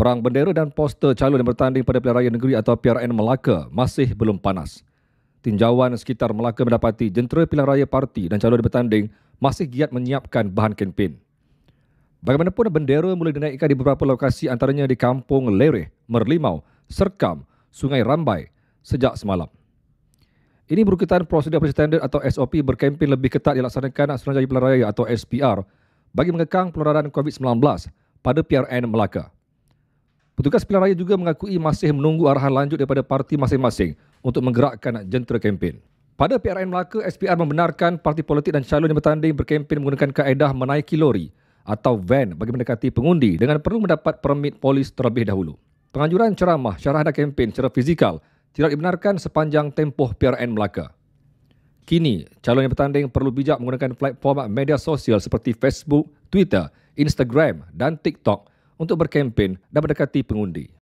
perang bendera dan poster calon yang bertanding pada pilihan raya negeri atau PRN Melaka masih belum panas. Tinjauan sekitar Melaka mendapati jentera pilihan raya parti dan calon yang bertanding masih giat menyiapkan bahan kempen. Bagaimanapun bendera mula dinaikkan di beberapa lokasi antaranya di Kampung Lereh, Merlimau, Serkam, Sungai Rambai sejak semalam. Ini berkaitan prosedur standard atau SOP berkempen lebih ketat dilaksanakan Suruhanjaya Pilihan Raya atau SPR bagi mengekang penularan COVID-19 pada PRN Melaka. Petugas pilihan raya juga mengakui masih menunggu arahan lanjut daripada parti masing-masing untuk menggerakkan jentera kempen. Pada PRN Melaka, SPR membenarkan parti politik dan calon yang bertanding berkempen menggunakan kaedah menaiki lori atau van bagi mendekati pengundi dengan perlu mendapat permit polis terlebih dahulu. Penganjuran ceramah, syarah dan kempen secara fizikal tidak dibenarkan sepanjang tempoh PRN Melaka. Kini, calon yang bertanding perlu bijak menggunakan platform media sosial seperti Facebook, Twitter, Instagram dan TikTok untuk berkempen dan mendekati pengundi.